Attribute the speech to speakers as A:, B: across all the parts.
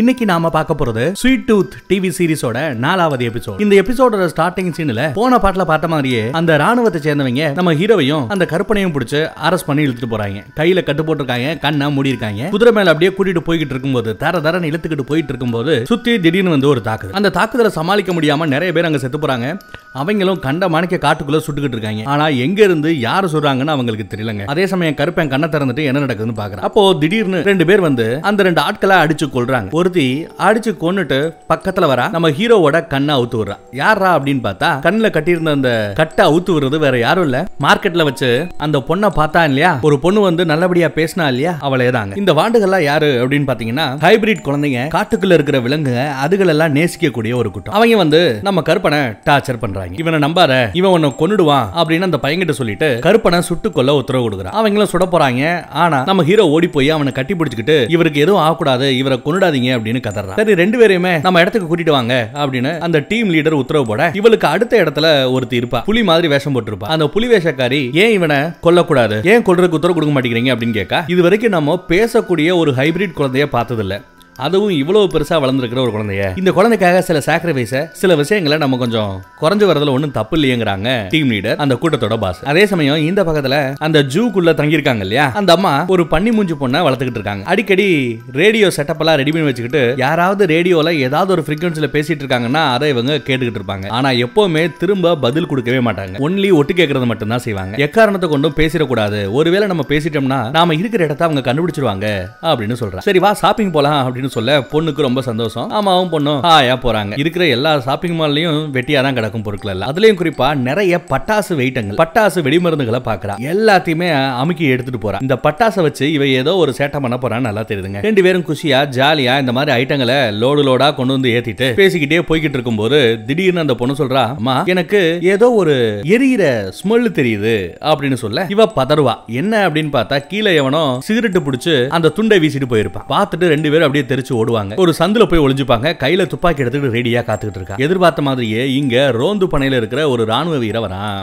A: இன்னைக்கு நாம பார்க்க போறது ஸ்வீட் டூத் டிவி சீரிஸோட நாலாவது எபிசோட் இந்த எபிசோட ஸ்டார்டிங் சீன்ல போன பாட்டுல பார்த்த மாதிரியே அந்த ராணுவத்தை சேர்ந்தவங்க நம்ம ஹீரோவையும் அந்த கற்பனையும் பிடிச்சு அரஸ்ட் பண்ணி இழுத்துட்டு போறாங்க கையில கட்டு போட்டிருக்காங்க கண்ணா மூடி இருக்காங்க குதிரை மேல அப்படியே கூட்டிட்டு போய்கிட்டு இருக்கும்போது தர தரன்னு இழுத்துக்கிட்டு போயிட்டு இருக்கும்போது சுத்தி திடீர்னு வந்து ஒரு தாக்குதல் அந்த தாக்குதலை சமாளிக்க முடியாம நிறைய பேர் அங்க செத்து போறாங்க அவங்களும் கண்ட மணிக்க காட்டுக்குள்ள சுட்டுக்கிட்டு இருக்காங்க ஆனா எங்க இருந்து யாரு சொல்றாங்கன்னு அவங்களுக்கு தெரியலங்க அதே சமயம் கருப்பேன் கண்ணை திறந்துட்டு என்ன நடக்குதுன்னு பாக்குறேன் அப்போ திடீர்னு ரெண்டு பேர் வந்து அந்த ரெண்டு ஆட்களை அடிச்சு கொள்றாங்க ஒருத்தி அடிச்சு கொன்னுட்டு பக்கத்துல வரா நம்ம ஹீரோவோட கண்ணை அவுத்து விடுறா யாரா அப்படின்னு பார்த்தா கண்ணுல கட்டியிருந்த அந்த கட்டை அவுத்து விடுறது வேற யாரும் இல்ல மார்க்கெட்ல வச்சு அந்த பொண்ணை பார்த்தா இல்லையா ஒரு பொண்ணு வந்து நல்லபடியா பேசினா இல்லையா அவளே தாங்க இந்த வாண்டுகள்லாம் யாரு அப்படின்னு பாத்தீங்கன்னா ஹைபிரிட் குழந்தைங்க காட்டுக்குள்ள இருக்கிற விலங்குங்க அதுகளெல்லாம் நேசிக்கக்கூடிய ஒரு கூட்டம் அவங்க வந்து நம்ம கருப்பனை டார்ச்சர் பண்றாங்க பண்றாங்க இவனை நம்பாத இவன் உன்னை கொண்டுடுவான் அப்படின்னு அந்த பையன்கிட்ட சொல்லிட்டு கருப்பனை சுட்டு கொல்ல உத்தரவு கொடுக்குறான் அவங்களும் சுட போறாங்க ஆனா நம்ம ஹீரோ ஓடி போய் அவனை கட்டி பிடிச்சிக்கிட்டு இவருக்கு எதுவும் ஆகக்கூடாது இவரை கொண்டுடாதீங்க அப்படின்னு கதறான் சரி ரெண்டு பேரையுமே நம்ம இடத்துக்கு கூட்டிட்டு வாங்க அப்படின்னு அந்த டீம் லீடர் உத்தரவு போட இவளுக்கு அடுத்த இடத்துல ஒருத்தி இருப்பா புலி மாதிரி வேஷம் போட்டிருப்பா அந்த புலி வேஷக்காரி ஏன் இவனை கொல்லக்கூடாது ஏன் கொல்றதுக்கு உத்தரவு கொடுக்க மாட்டேங்கிறீங்க அப்படின்னு கேட்க இது வரைக்கும் நம்ம பேசக்கூடிய ஒரு ஹைபிரிட் குழந்தைய பார்த்ததில்லை அதுவும் இவ்வளவு பெருசா வளர்ந்துருக்கிற ஒரு குழந்தைய இந்த குழந்தைக்காக சில சாக்ரிஃபைஸை சில விஷயங்களை நம்ம கொஞ்சம் குறைஞ்சு வரதுல ஒன்னும் தப்பு இல்லையங்கிறாங்க டீம் லீடர் அந்த கூட்டத்தோட பாஸ் அதே சமயம் இந்த பக்கத்துல அந்த ஜூக்குள்ள தங்கியிருக்காங்க இல்லையா அந்த அம்மா ஒரு பண்ணி மூஞ்சி பொண்ணை வளர்த்துக்கிட்டு இருக்காங்க அடிக்கடி ரேடியோ செட்டப் எல்லாம் ரெடி பண்ணி வச்சுக்கிட்டு யாராவது ரேடியோல ஏதாவது ஒரு ஃப்ரீக்வன்சியில் பேசிட்டு இருக்காங்கன்னா அதை இவங்க கேட்டுக்கிட்டு இருப்பாங்க ஆனா எப்பவுமே திரும்ப பதில் கொடுக்கவே மாட்டாங்க ஒன்லி ஒட்டு கேட்கறது மட்டும்தான் செய்வாங்க எக்காரணத்தை கொண்டும் பேசிடக்கூடாது ஒருவேளை நம்ம பேசிட்டோம்னா நாம இருக்கிற இடத்த அவங்க கண்டுபிடிச்சிருவாங்க அப்படின்னு சொல்றாங்க சரி வா ஷாப்பிங் போலாம் அப்படின்னு சொல்ல பொண்ணுக்கு ரொம்ப சந்தோஷம் ஆமாவும் பொண்ணும் ஹாயா போறாங்க இருக்கிற எல்லா ஷாப்பிங் மால்லயும் வெட்டியா தான் கிடக்கும் பொருட்கள் எல்லாம் அதுலயும் குறிப்பா நிறைய பட்டாசு வெயிட்டங்கள் பட்டாசு வெடிமருந்துகளை பாக்குறா எல்லாத்தையுமே அமுக்கி எடுத்துட்டு போறா இந்த பட்டாசை வச்சு இவ ஏதோ ஒரு சேட்டம் பண்ண போறான்னு நல்லா தெரியுதுங்க ரெண்டு பேரும் குஷியா ஜாலியா இந்த மாதிரி ஐட்டங்களை லோடு லோடா கொண்டு வந்து ஏத்திட்டு பேசிக்கிட்டே போய்கிட்டு இருக்கும் போது திடீர்னு அந்த பொண்ணு சொல்றா அம்மா எனக்கு ஏதோ ஒரு எரியிற ஸ்மெல் தெரியுது அப்படின்னு சொல்ல இவ பதறுவா என்ன அப்படின்னு பார்த்தா கீழே எவனோ சிகரெட்டு பிடிச்சு அந்த துண்டை வீசிட்டு போயிருப்பான் பார்த்துட்டு ரெண்டு பேரும் அப்படியே எந்திரிச்சு ஓடுவாங்க ஒரு சந்துல போய் ஒளிஞ்சுப்பாங்க கையில துப்பாக்கி எடுத்துட்டு ரெடியா காத்துக்கிட்டு இருக்கா எதிர்பார்த்த மாதிரியே இங்க ரோந்து பணையில இருக்கிற ஒரு ராணுவ வீர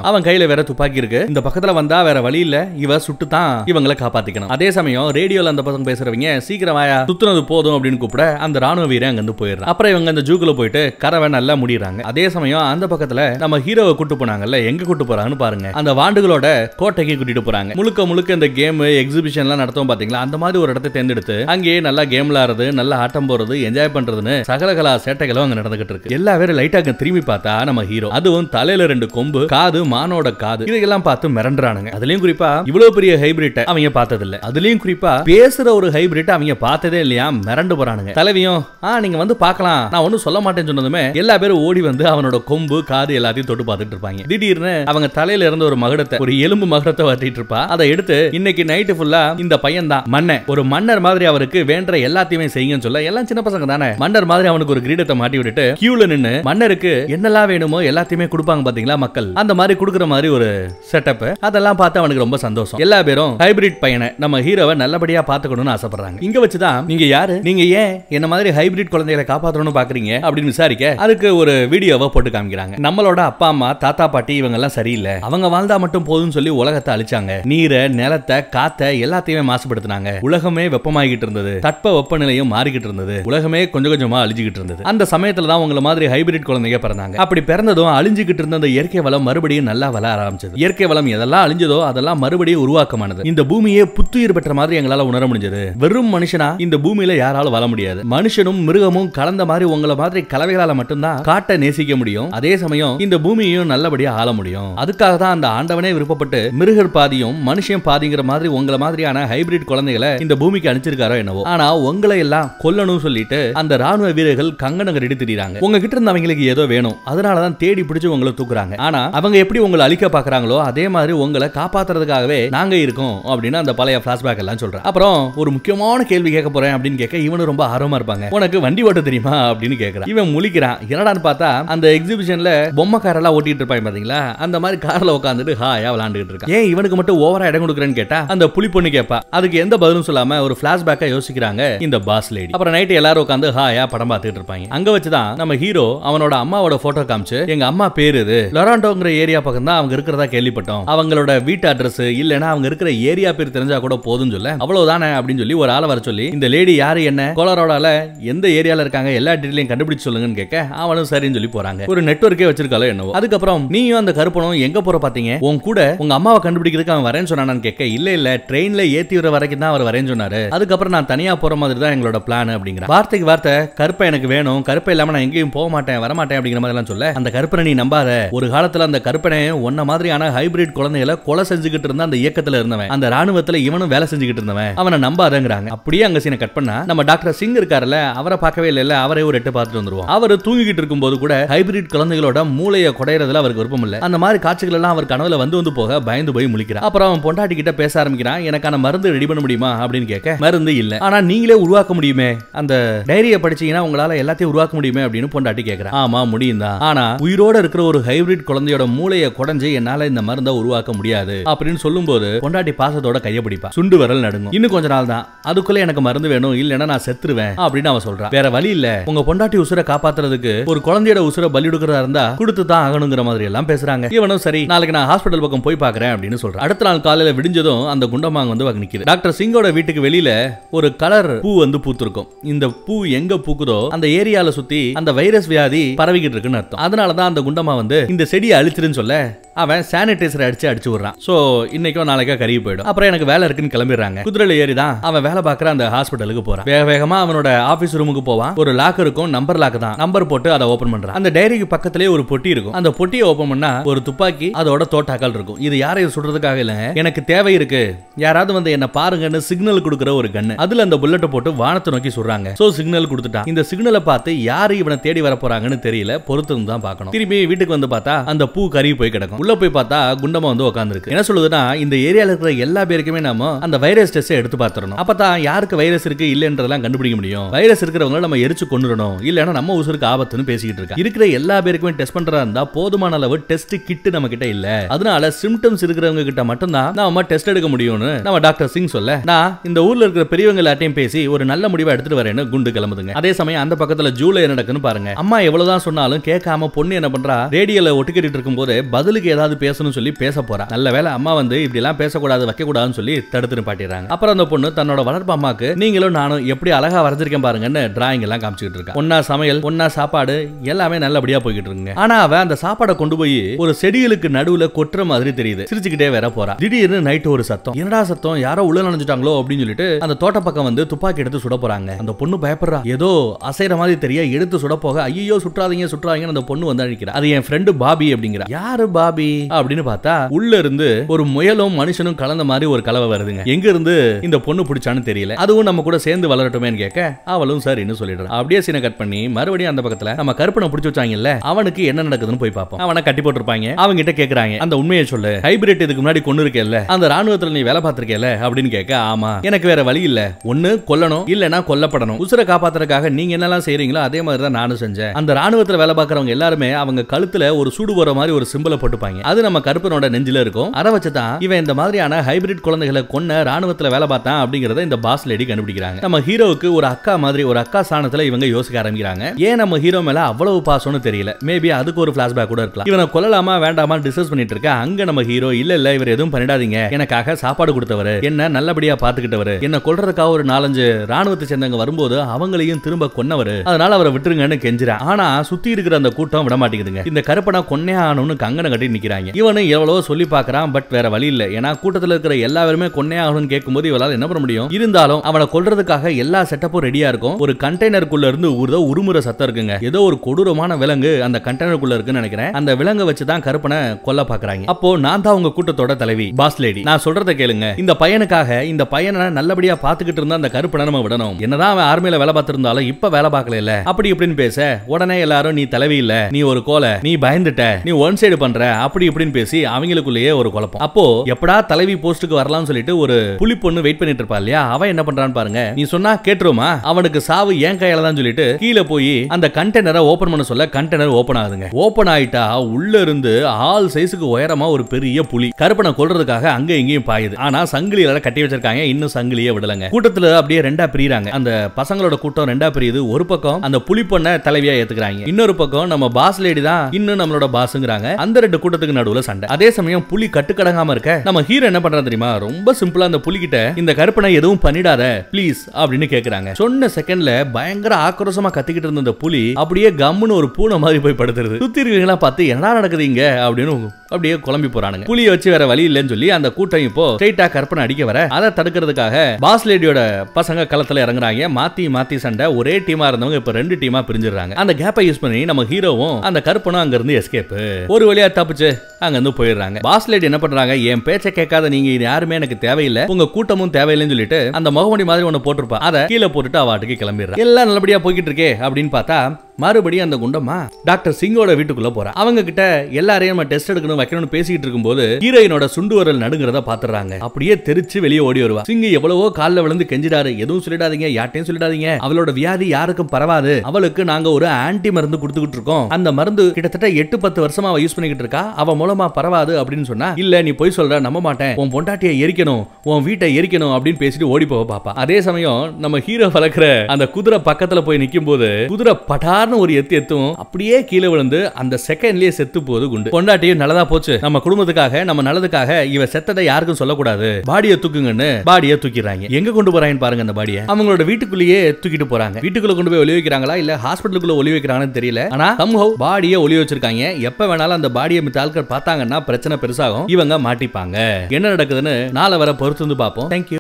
A: அவன் கையில வேற துப்பாக்கி இருக்கு இந்த பக்கத்துல வந்தா வேற வழி இல்ல இவ சுட்டு தான் இவங்களை காப்பாத்திக்கணும் அதே சமயம் ரேடியோல அந்த பசங்க பேசுறவங்க சீக்கிரம் வாயா சுத்துனது போதும் அப்படின்னு கூப்பிட அந்த ராணுவ வீரன் அங்க இருந்து போயிடுறான் அப்புறம் இவங்க அந்த ஜூக்குல போயிட்டு கரவை நல்லா முடியறாங்க அதே சமயம் அந்த பக்கத்துல நம்ம ஹீரோவை கூட்டு போனாங்கல்ல எங்க கூட்டு போறாங்கன்னு பாருங்க அந்த வாண்டுகளோட கோட்டைக்கு கூட்டிட்டு போறாங்க முழுக்க முழுக்க இந்த கேம் எக்ஸிபிஷன் எல்லாம் நடத்தும் பாத்தீங்களா அந்த மாதிரி ஒரு இடத்தை தேர்ந்தெடுத்து அங்கேயே நல்லா கேம் விளாடுறது நல்லா ஆட்டம் போறது என்ஜாய் பண்றதுன்னு சகலகலா சேட்டைகளும் அங்க நடந்துகிட்டு இருக்கு எல்லா பேரும் லைட்டாக திரும்பி பார்த்தா நம்ம ஹீரோ அதுவும் தலையில ரெண்டு கொம்பு காது மானோட காது இதையெல்லாம் பார்த்து மிரண்டுறானுங்க அதுலயும் குறிப்பா இவ்வளவு பெரிய ஹைபிரிட் அவங்க பார்த்தது இல்ல அதுலயும் குறிப்பா பேசுற ஒரு ஹைபிரிட் அவங்க பார்த்ததே இல்லையா மிரண்டு போறானுங்க தலைவியும் ஆ நீங்க வந்து பாக்கலாம் நான் ஒன்னும் சொல்ல மாட்டேன்னு சொன்னதுமே எல்லா பேரும் ஓடி வந்து அவனோட கொம்பு காது எல்லாத்தையும் தொட்டு பார்த்துட்டு இருப்பாங்க திடீர்னு அவங்க தலையில இருந்த ஒரு மகுடத்தை ஒரு எலும்பு மகுடத்தை வட்டிட்டு இருப்பா அதை எடுத்து இன்னைக்கு நைட்டு ஃபுல்லா இந்த பையன் தான் மன்னன் ஒரு மன்னர் மாதிரி அவருக்கு வேண்ட எல்லாத்தையுமே செய்ய வைங்கன்னு சொல்ல எல்லாம் சின்ன பசங்க தானே மன்னர் மாதிரி அவனுக்கு ஒரு கிரீடத்தை மாட்டி விட்டுட்டு கியூல நின்னு மன்னருக்கு என்னெல்லாம் வேணுமோ எல்லாத்தையுமே கொடுப்பாங்க பாத்தீங்களா மக்கள் அந்த மாதிரி கொடுக்குற மாதிரி ஒரு செட்டப் அதெல்லாம் பார்த்து அவனுக்கு ரொம்ப சந்தோஷம் எல்லா பேரும் ஹைபிரிட் பையனை நம்ம ஹீரோவை நல்லபடியா பாத்துக்கணும்னு ஆசைப்படுறாங்க இங்க வச்சுதான் நீங்க யாரு நீங்க ஏன் என்ன மாதிரி ஹைபிரிட் குழந்தைகளை காப்பாற்றணும்னு பாக்குறீங்க அப்படின்னு விசாரிக்க அதுக்கு ஒரு வீடியோவை போட்டு காமிக்கிறாங்க நம்மளோட அப்பா அம்மா தாத்தா பாட்டி இவங்க எல்லாம் சரியில்லை அவங்க வாழ்ந்தா மட்டும் போதும்னு சொல்லி உலகத்தை அழிச்சாங்க நீரை நிலத்தை காத்த எல்லாத்தையுமே மாசுபடுத்தினாங்க உலகமே வெப்பமாகிட்டு இருந்தது தட்ப வெப்பநிலையும் மாறிக்கிட்டு இருந்தது உலகமே கொஞ்சம் கொஞ்சமா அழிஞ்சுக்கிட்டு இருந்தது அந்த சமயத்துல தான் உங்களை மாதிரி ஹைபிரிட் குழந்தைங்க பிறந்தாங்க அப்படி பிறந்ததும் அழிஞ்சுக்கிட்டு இருந்த அந்த இயற்கை வளம் மறுபடியும் நல்லா வளர ஆரம்பிச்சது இயற்கை வளம் எதெல்லாம் அழிஞ்சதோ அதெல்லாம் மறுபடியும் உருவாக்கமானது இந்த பூமியே புத்துயிர் பெற்ற மாதிரி எங்களால உணர முடிஞ்சது வெறும் மனுஷனா இந்த பூமியில யாராலும் வள முடியாது மனுஷனும் மிருகமும் கலந்த மாதிரி உங்களை மாதிரி கலவைகளால மட்டும்தான் காட்டை நேசிக்க முடியும் அதே சமயம் இந்த பூமியையும் நல்லபடியா ஆள முடியும் அதுக்காக தான் அந்த ஆண்டவனே விருப்பப்பட்டு மிருகர் பாதியும் மனுஷன் பாதிங்கிற மாதிரி உங்களை மாதிரியான ஹைபிரிட் குழந்தைகளை இந்த பூமிக்கு அனுப்பிச்சிருக்காரோ என்னவோ ஆனா உங்களை எல்லாம் கொல்லணும் சொல்லிட்டு அந்த ராணுவ வீரர்கள் கங்கணம் கட்டி திரியிறாங்க உங்ககிட்ட இருந்த அவங்களுக்கு ஏதோ வேணும் அதனாலதான் தேடி பிடிச்சு உங்களை தூக்குறாங்க ஆனா அவங்க எப்படி உங்களை அழிக்க பாக்குறாங்களோ அதே மாதிரி உங்களை காப்பாத்துறதுக்காகவே நாங்க இருக்கோம் அப்படின்னு அந்த பழைய பிளாஷ்பேக் எல்லாம் சொல்றேன் அப்புறம் ஒரு முக்கியமான கேள்வி கேட்க போறேன் அப்படின்னு கேட்க இவனு ரொம்ப ஆர்வமா இருப்பாங்க உனக்கு வண்டி ஓட்ட தெரியுமா அப்படின்னு கேட்கறான் இவன் முழிக்கிறான் என்னடான்னு பார்த்தா அந்த எக்ஸிபிஷன்ல பொம்மை எல்லாம் ஓட்டிட்டு இருப்பாங்க பாத்தீங்களா அந்த மாதிரி கார்ல உட்காந்துட்டு ஹாயா விளாண்டுட்டு இருக்கான் ஏன் இவனுக்கு மட்டும் ஓவரா இடம் கொடுக்குறேன்னு கேட்டா அந்த புளி பொண்ணு கேட்பா அதுக்கு எந்த பதிலும் சொல்லாம ஒரு பிளாஷ்பேக்கா யோசிக்கிறாங்க இந்த பாஸ்ல லேடி அப்புறம் நைட்டு எல்லாரும் உட்காந்து ஹாயா படம் பார்த்துட்டு இருப்பாங்க அங்க வச்சுதான் நம்ம ஹீரோ அவனோட அம்மாவோட போட்டோ காமிச்சு எங்க அம்மா பேரு இது லொராண்டோங்கிற ஏரியா பக்கம் தான் அவங்க இருக்கிறதா கேள்விப்பட்டோம் அவங்களோட வீட்டு அட்ரஸ் இல்லைன்னா அவங்க இருக்கிற ஏரியா பேர் தெரிஞ்சா கூட போதும் சொல்ல அவ்வளவுதானே அப்படின்னு சொல்லி ஒரு ஆளை வர சொல்லி இந்த லேடி யாரு என்ன கோலரோடால எந்த ஏரியால இருக்காங்க எல்லா டீட்டெயிலையும் கண்டுபிடிச்சு சொல்லுங்கன்னு கேட்க அவனும் சரின்னு சொல்லி போறாங்க ஒரு நெட்ஒர்க்கே வச்சிருக்காளோ என்னவோ அதுக்கப்புறம் நீயும் அந்த கருப்பனும் எங்க போற பாத்தீங்க உன் கூட உங்க அம்மாவை கண்டுபிடிக்கிறதுக்கு அவன் வரேன்னு சொன்னான்னு கேட்க இல்ல இல்ல ட்ரெயின்ல ஏத்தி வர வரைக்கும் தான் அவர் வரேன்னு சொன்னாரு அதுக்கப்புறம் நான் தனியா போற மாதிரி தான் எங்களோட பிளான் அப்படிங்கிற வார்த்தைக்கு வார்த்தை கருப்பை எனக்கு வேணும் கருப்பை இல்லாம நான் எங்கேயும் போக மாட்டேன் வரமாட்டேன் அப்படிங்கிற மாதிரிலாம் சொல்ல அந்த கருப்பனை நீ நம்பாத ஒரு காலத்துல அந்த கருப்பனை ஒன்ன மாதிரியான ஹைபிரிட் குழந்தைகளை கொலை செஞ்சுக்கிட்டு இருந்த அந்த இயக்கத்துல இருந்தவன் அந்த ராணுவத்துல இவனும் வேலை செஞ்சுக்கிட்டு இருந்தவன் அவனை நம்பாதங்கிறாங்க அப்படியே அங்க சீனை கட் பண்ணா நம்ம டாக்டர் சிங் இருக்காருல்ல அவரை பார்க்கவே இல்ல அவரே ஒரு எட்டு பார்த்துட்டு வந்துருவோம் அவர் தூங்கிக்கிட்டு போது கூட ஹைபிரிட் குழந்தைகளோட மூளையை குடையறதுல அவருக்கு விருப்பம் இல்லை அந்த மாதிரி காட்சிகள் எல்லாம் அவர் கனவுல வந்து வந்து போக பயந்து போய் முழிக்கிறான் அப்புறம் அவன் பொண்டாட்டி கிட்ட பேச ஆரம்பிக்கிறான் எனக்கான மருந்து ரெடி பண்ண முடியுமா அப்படின்னு கேட்க மருந்து இல்ல ஆனா நீங்களே உருவாக்க முடியும் முடியுமே அந்த டைரியை படிச்சீங்கன்னா உங்களால எல்லாத்தையும் உருவாக்க முடியுமே அப்படின்னு பொண்டாட்டி கேட்கிறேன் ஆமா முடியும் தான் ஆனா உயிரோட இருக்கிற ஒரு ஹைபிரிட் குழந்தையோட மூளையை குடஞ்சு என்னால இந்த மருந்த உருவாக்க முடியாது அப்படின்னு சொல்லும் போது பொண்டாட்டி பாசத்தோட கைய பிடிப்பா சுண்டு விரல் நடுங்கும் இன்னும் கொஞ்ச நாள் தான் அதுக்குள்ள எனக்கு மருந்து வேணும் இல்லைன்னா நான் செத்துருவேன் அப்படின்னு அவன் சொல்றான் வேற வழி இல்ல உங்க பொண்டாட்டி உசுரை காப்பாத்துறதுக்கு ஒரு குழந்தையோட உசுரை பலி எடுக்கிறதா இருந்தா கொடுத்து தான் ஆகணுங்கிற மாதிரி எல்லாம் பேசுறாங்க இவனும் சரி நாளைக்கு நான் ஹாஸ்பிட்டல் பக்கம் போய் பாக்குறேன் அப்படின்னு சொல்றேன் அடுத்த நாள் காலையில விடிஞ்சதும் அந்த குண்டமாங்க வந்து நிக்குது டாக்டர் சிங்கோட வீட்டுக்கு வெளியில ஒரு கலர் பூ வந்து பூத்துரு கொடுத்துருக்கோம் இந்த பூ எங்க பூக்குதோ அந்த ஏரியால சுத்தி அந்த வைரஸ் வியாதி பரவிக்கிட்டு இருக்குன்னு அர்த்தம் அதனாலதான் அந்த குண்டமா வந்து இந்த செடியை அழிச்சிருன்னு சொல்ல அவன் சானிடைசர் அடிச்சு அடிச்சு விடுறான் சோ இன்னைக்கோ நாளைக்கோ கருகி போயிடும் அப்புறம் எனக்கு வேலை இருக்குன்னு கிளம்பிடுறாங்க குதிரையில ஏறி தான் அவன் வேலை பாக்குற அந்த ஹாஸ்பிட்டலுக்கு போறான் வேக வேகமா அவனோட ஆபீஸ் ரூமுக்கு போவான் ஒரு லாக் இருக்கும் நம்பர் லாக் தான் நம்பர் போட்டு அதை ஓபன் பண்றான் அந்த டைரிக்கு பக்கத்திலேயே ஒரு பொட்டி இருக்கும் அந்த பொட்டியை ஓபன் பண்ணா ஒரு துப்பாக்கி அதோட தோட்டாக்கள் இருக்கும் இது யாரையும் சுடுறதுக்காக இல்ல எனக்கு தேவை இருக்கு யாராவது வந்து என்ன பாருங்கன்னு சிக்னல் கொடுக்குற ஒரு கன்னு அதுல அந்த புல்லட்டை போட்டு வானத்தை நார்த் நோக்கி சொல்றாங்க சோ சிக்னல் கொடுத்துட்டான் இந்த சிக்னலை பார்த்து யாரு இவனை தேடி வர போறாங்கன்னு தெரியல பொறுத்திருந்து தான் பார்க்கணும் திரும்பி வீட்டுக்கு வந்து பார்த்தா அந்த பூ கறி போய் கிடக்கும் உள்ள போய் பார்த்தா குண்டமா வந்து உட்காந்துருக்கு என்ன சொல்லுதுன்னா இந்த ஏரியால இருக்கிற எல்லா பேருக்குமே நாம அந்த வைரஸ் டெஸ்ட் எடுத்து பார்த்துடணும் அப்பதான் யாருக்கு வைரஸ் இருக்கு இல்லன்றதெல்லாம் கண்டுபிடிக்க முடியும் வைரஸ் இருக்கிறவங்க நம்ம எரிச்சு கொண்டுடணும் இல்லைன்னா நம்ம உசுருக்கு ஆபத்துன்னு பேசிக்கிட்டு இருக்கா இருக்கிற எல்லா பேருக்குமே டெஸ்ட் பண்றதா இருந்தா போதுமான அளவு டெஸ்ட் கிட்டு நம்ம கிட்ட இல்ல அதனால சிம்டம்ஸ் இருக்கிறவங்க கிட்ட மட்டும் தான் நாம டெஸ்ட் எடுக்க முடியும்னு நம்ம டாக்டர் சிங் சொல்ல நான் இந்த ஊர்ல இருக்கிற பெரியவங்க எல்லாட்டையும் பேசி ஒரு நல்ல முடிவை எடுத்துட்டு வரேன்னு குண்டு கிளம்புதுங்க அதே சமயம் அந்த பக்கத்துல ஜூலை நடக்குன்னு பாருங்க அம்மா எவ்வளவுதான் சொன்னாலும் கேட்காம பொண்ணு என்ன பண்றா ரேடியோல ஒட்டுக்கிட்டு இருக்கும் போது பதிலுக்கு ஏதாவது பேசணும்னு சொல்லி பேச போறா நல்ல வேலை அம்மா வந்து இப்படி எல்லாம் பேசக்கூடாது வைக்க கூடாதுன்னு சொல்லி தடுத்து பாட்டிடுறாங்க அப்புறம் அந்த பொண்ணு தன்னோட வளர்ப்பு அம்மாக்கு நீங்களும் நானும் எப்படி அழகா வரைஞ்சிருக்கேன் பாருங்கன்னு டிராயிங் எல்லாம் காமிச்சுட்டு இருக்கா ஒன்னா சமையல் ஒன்னா சாப்பாடு எல்லாமே நல்லபடியா போய்கிட்டு இருக்குங்க ஆனா அவ அந்த சாப்பாடை கொண்டு போய் ஒரு செடிகளுக்கு நடுவுல கொட்டுற மாதிரி தெரியுது சிரிச்சுக்கிட்டே வேற போறா திடீர்னு நைட்டு ஒரு சத்தம் என்னடா சத்தம் யாரோ உள்ள நனைஞ்சிட்டாங்களோ அப்படின்னு சொல்லிட்டு அந்த தோட்ட பக்கம் வந்து துப்பாக்கி எடுத்து சுட போறாங்க அந்த பொண்ணு பயப்படுறா ஏதோ அசைற மாதிரி தெரிய எடுத்து சுட போக ஐயோ சுற்றாதீங்க சுற்றாதீங்க அந்த பொண்ணு வந்து அழிக்கிறா அது என் ஃப்ரெண்டு பாபி அப்படிங்கிற யாரு பாபி அப்படின்னு பார்த்தா உள்ள இருந்து ஒரு முயலும் மனுஷனும் கலந்த மாதிரி ஒரு கலவை வருதுங்க எங்க இருந்து இந்த பொண்ணு பிடிச்சான்னு தெரியல அதுவும் நம்ம கூட சேர்ந்து வளரட்டுமே கேட்க அவளும் என்ன சொல்லிடுறா அப்படியே சீன கட் பண்ணி மறுபடியும் அந்த பக்கத்துல நம்ம கருப்பனை பிடிச்சி வச்சாங்கல்ல அவனுக்கு என்ன நடக்குதுன்னு போய் பார்ப்போம் அவனை கட்டி போட்டிருப்பாங்க அவங்க கிட்ட கேக்குறாங்க அந்த உண்மையை சொல்லு ஹைபிரிட் இதுக்கு முன்னாடி கொண்டு இருக்கேல்ல அந்த ராணுவத்துல நீ வேலை பார்த்திருக்கேல அப்படின்னு கேட்க ஆமா எனக்கு வேற வழி இல்ல ஒன்னு கொல்லணும் இல்லனா யாருன்னா கொல்லப்படணும் உசுரை காப்பாத்துறதுக்காக நீங்க என்னெல்லாம் செய்யறீங்களோ அதே மாதிரி தான் நானும் செஞ்சேன் அந்த ராணுவத்துல வேலை பார்க்கறவங்க எல்லாருமே அவங்க கழுத்துல ஒரு சூடு போற மாதிரி ஒரு சிம்பிளை போட்டுப்பாங்க அது நம்ம கருப்பனோட நெஞ்சில இருக்கும் அதை வச்சு இவன் இந்த மாதிரியான ஹைபிரிட் குழந்தைகளை கொன்ன ராணுவத்துல வேலை பார்த்தான் அப்படிங்கறத இந்த பாஸ் லேடி கண்டுபிடிக்கிறாங்க நம்ம ஹீரோவுக்கு ஒரு அக்கா மாதிரி ஒரு அக்கா சாணத்துல இவங்க யோசிக்க ஆரம்பிக்கிறாங்க ஏன் நம்ம ஹீரோ மேல அவ்வளவு பாசம்னு தெரியல மேபி அதுக்கு ஒரு பிளாஷ்பேக் கூட இருக்கலாம் இவனை கொல்லலாமா வேண்டாமா டிஸ்கஸ் பண்ணிட்டு இருக்க அங்க நம்ம ஹீரோ இல்ல இல்ல இவர் எதுவும் பண்ணிடாதீங்க எனக்காக சாப்பாடு கொடுத்தவர் என்ன நல்லபடியா பாத்துக்கிட்டவர் என்ன கொல்றதுக்காக ஒரு நாலஞ்சு ராணுவத்தை சேர்ந்தவங்க வரும்போது அவங்களையும் திரும்ப கொன்னவர் அதனால அவரை விட்டுருங்கன்னு கெஞ்சுறான் ஆனா சுத்தி இருக்கிற அந்த கூட்டம் விட மாட்டேங்குதுங்க இந்த கருப்பனா கொன்னே ஆகணும்னு கங்கனை கட்டி நிக்கிறாங்க இவனு எவ்வளவோ சொல்லி பாக்குறான் பட் வேற வழி இல்ல ஏன்னா கூட்டத்தில் இருக்கிற எல்லாருமே கொன்னே ஆகணும்னு கேட்கும்போது இவளால் என்ன பண்ண முடியும் இருந்தாலும் அவனை கொல்றதுக்காக எல்லா செட்டப்பும் ரெடியா இருக்கும் ஒரு கண்டெய்னருக்குள்ள இருந்து ஊர்தோ உருமுறை சத்தம் இருக்குங்க ஏதோ ஒரு கொடூரமான விலங்கு அந்த கண்டெய்னருக்குள்ள இருக்குன்னு நினைக்கிறேன் அந்த விலங்கு வச்சுதான் கருப்பனை கொல்ல பாக்குறாங்க அப்போ நான் தான் உங்க கூட்டத்தோட தலைவி பாஸ் லேடி நான் சொல்றத கேளுங்க இந்த பையனுக்காக இந்த பையனை நல்லபடியா பாத்துக்கிட்டு இருந்தா அந்த கருப்பனை நம்ம விடணும் என்னதான் அவன் ஆர்மியில வேலை பார்த்திருந்தாலும் இப்ப வேலை பார்க்கல அப்படி இப்படின்னு பேச உடனே எல்லாரும் நீ தலைவி இல்ல நீ ஒரு கோலை நீ பயந்துட்ட நீ ஒன் சைடு பண்ற அப்படி இப்படின்னு பேசி அவங்களுக்குள்ளேயே ஒரு குழப்பம் அப்போ எப்படா தலைவி போஸ்டுக்கு வரலாம்னு சொல்லிட்டு ஒரு புலி பொண்ணு வெயிட் பண்ணிட்டு இருப்பா இல்லையா அவன் என்ன பண்றான்னு பாருங்க நீ சொன்னா கேட்டுருமா அவனுக்கு சாவு ஏன் கையால தான் சொல்லிட்டு கீழே போய் அந்த கண்டெய்னரை ஓபன் பண்ண சொல்ல கண்டெய்னர் ஓபன் ஆகுதுங்க ஓபன் ஆயிட்டா உள்ள இருந்து ஆள் சைஸுக்கு உயரமா ஒரு பெரிய புலி கருப்பனை கொள்றதுக்காக அங்க எங்கேயும் பாயுது ஆனா சங்கிலியில கட்டி வச்சிருக்காங்க இன்னும் சங்கிலியே விடலங்க கூட்டத்துல அப்படியே ரெண்டா பிரியறாங்க ஏத்துக்கிறாங்க அந்த பசங்களோட கூட்டம் ரெண்டா பிரியுது ஒரு பக்கம் அந்த புலி பொண்ண தலைவியா ஏத்துக்கிறாங்க இன்னொரு பக்கம் நம்ம பாஸ் லேடி தான் இன்னும் நம்மளோட பாஸ்ங்கிறாங்க அந்த ரெண்டு கூட்டத்துக்கு நடுவுல சண்டை அதே சமயம் புலி கட்டுக்கடங்காம இருக்க நம்ம ஹீரோ என்ன பண்றாரு தெரியுமா ரொம்ப சிம்பிளா அந்த புலி கிட்ட இந்த கற்பனை எதுவும் பண்ணிடாத ப்ளீஸ் அப்படின்னு கேக்குறாங்க சொன்ன செகண்ட்ல பயங்கர ஆக்ரோஷமா கத்திக்கிட்டு இருந்த அந்த புலி அப்படியே கம்முன்னு ஒரு பூனை மாதிரி போய் படுத்துருது சுத்தி இருக்கீங்களா பார்த்து என்ன நடக்குது இங்க அப்படின்னு அப்படியே குழம்பி போறானுங்க புலியை வச்சு வேற வழி இல்லைன்னு சொல்லி அந்த கூட்டம் இப்போ ஸ்ட்ரைட்டா கற்பனை அடிக்க வர அதை தடுக்கிறதுக்காக பாஸ் லேடியோட பசங்க களத்துல இறங்க தொடங்குறாங்க மாத்தி மாத்தி சண்டை ஒரே டீமா இருந்தவங்க இப்ப ரெண்டு டீமா பிரிஞ்சிடுறாங்க அந்த கேப்பை யூஸ் பண்ணி நம்ம ஹீரோவும் அந்த கருப்பனும் அங்க இருந்து எஸ்கேப் ஒரு வழியா தப்பிச்சு அங்க இருந்து போயிடுறாங்க பாஸ் லேடி என்ன பண்றாங்க என் பேச்ச கேட்காத நீங்க இது யாருமே எனக்கு தேவையில்லை உங்க கூட்டமும் தேவையில்லைன்னு சொல்லிட்டு அந்த முகமணி மாதிரி ஒன்னு போட்டிருப்பா அதை கீழே போட்டுட்டு அவாட்டுக்கு கிளம்பிடுறேன் எல்லாம் நல்லபடியா போய்கிட்டு இருக்கே அப்படின்னு பார்த்தா மறுபடியும் அந்த குண்டம்மா டாக்டர் சிங்கோட வீட்டுக்குள்ள போறா அவங்க கிட்ட எல்லாரையும் நம்ம டெஸ்ட் எடுக்கணும் வைக்கணும்னு பேசிட்டு இருக்கும்போது ஹீரோயினோட சுண்டு வரல் நடுங்கிறத பாத்துறாங்க அப்படியே தெரிச்சு வெளியே ஓடி வருவா சிங்கு எவ்வளவோ காலில் விழுந்து கெஞ்சிடாரு எதுவும் சொல்லிடாதீங்க யார்ட்டையும் சொல்லிடாதீங்க அவளோட வியாதி யாருக்கும் பரவாது அவளுக்கு நாங்க ஒரு ஆன்டி மருந்து கொடுத்துக்கிட்டு இருக்கோம் அந்த மருந்து கிட்டத்தட்ட எட்டு பத்து வருஷமா அவ யூஸ் பண்ணிக்கிட்டு இருக்கா அவ மூலமா பரவாது அப்படின்னு சொன்னா இல்ல நீ போய் சொல்ற நம்ப மாட்டேன் உன் பொண்டாட்டியை எரிக்கணும் உன் வீட்டை எரிக்கணும் அப்படின்னு பேசிட்டு ஓடி போக பாப்பா அதே சமயம் நம்ம ஹீரோ வளர்க்குற அந்த குதிரை பக்கத்துல போய் நிக்கும் போது குதிரை பட்டார் சாதாரண ஒரு எத்து எத்தும் அப்படியே கீழே விழுந்து அந்த செகண்ட்லயே செத்து போகுது குண்டு பொண்டாட்டியும் நல்லதா போச்சு நம்ம குடும்பத்துக்காக நம்ம நல்லதுக்காக இவ செத்ததை யாருக்கும் சொல்லக்கூடாது பாடியை தூக்குங்கன்னு பாடியை தூக்கிறாங்க எங்க கொண்டு போறாங்கன்னு பாருங்க அந்த பாடியை அவங்களோட வீட்டுக்குள்ளேயே தூக்கிட்டு போறாங்க வீட்டுக்குள்ள கொண்டு போய் ஒளி வைக்கிறாங்களா இல்ல ஹாஸ்பிட்டலுக்குள்ள ஒளி வைக்கிறாங்கன்னு தெரியல ஆனா சம்ஹவ் பாடியை ஒளி வச்சிருக்காங்க எப்ப வேணாலும் அந்த பாடியை மித்த ஆட்கள் பார்த்தாங்கன்னா பிரச்சனை பெருசாகும் இவங்க மாட்டிப்பாங்க என்ன நடக்குதுன்னு நாளை வர பொறுத்து வந்து பார்ப்போம் தேங்க்யூ